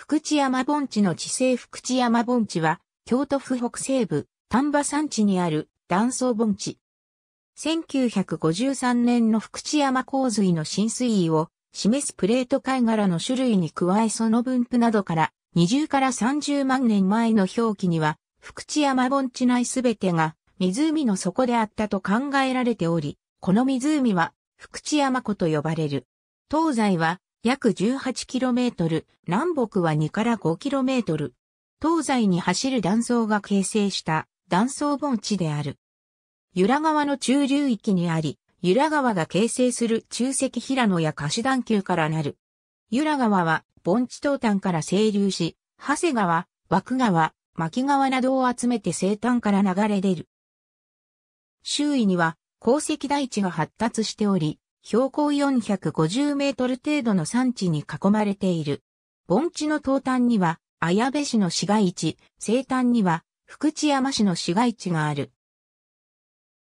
福知山盆地の地勢福知山盆地は、京都府北西部、丹波山地にある断層盆地。1953年の福知山洪水の浸水位を示すプレート貝殻の種類に加えその分布などから20から30万年前の表記には福知山盆地内すべてが湖の底であったと考えられており、この湖は福知山湖と呼ばれる。東西は約 18km、南北は2から 5km。東西に走る断層が形成した断層盆地である。由良川の中流域にあり、由良川が形成する中石平野や貸し段丘からなる。由良川は盆地東端から清流し、長谷川、枠川、牧川などを集めて西端から流れ出る。周囲には鉱石台地が発達しており、標高450メートル程度の山地に囲まれている。盆地の東端には、綾部市の市街地、西端には、福知山市の市街地がある。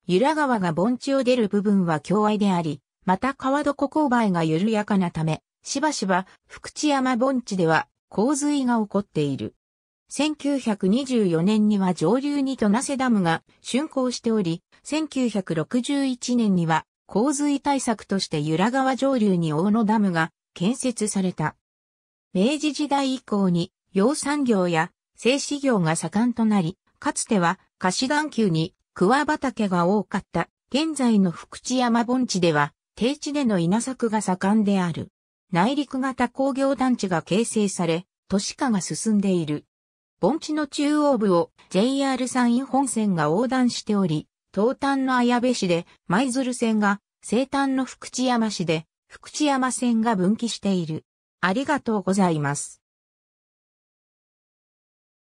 由良川が盆地を出る部分は境外であり、また川床勾配が緩やかなため、しばしば福知山盆地では洪水が起こっている。1924年には上流にとな瀬ダムが竣工しており、1961年には洪水対策として由良川上流に大野ダムが建設された。明治時代以降に養蚕業や製紙業が盛んとなり、かつては菓子団球に桑畑が多かった現在の福知山盆地では低地での稲作が盛んである。内陸型工業団地が形成され、都市化が進んでいる。盆地の中央部を JR 山陰本線が横断しており、東端の綾部市で、舞鶴線が、西端の福知山市で、福知山線が分岐している。ありがとうございます。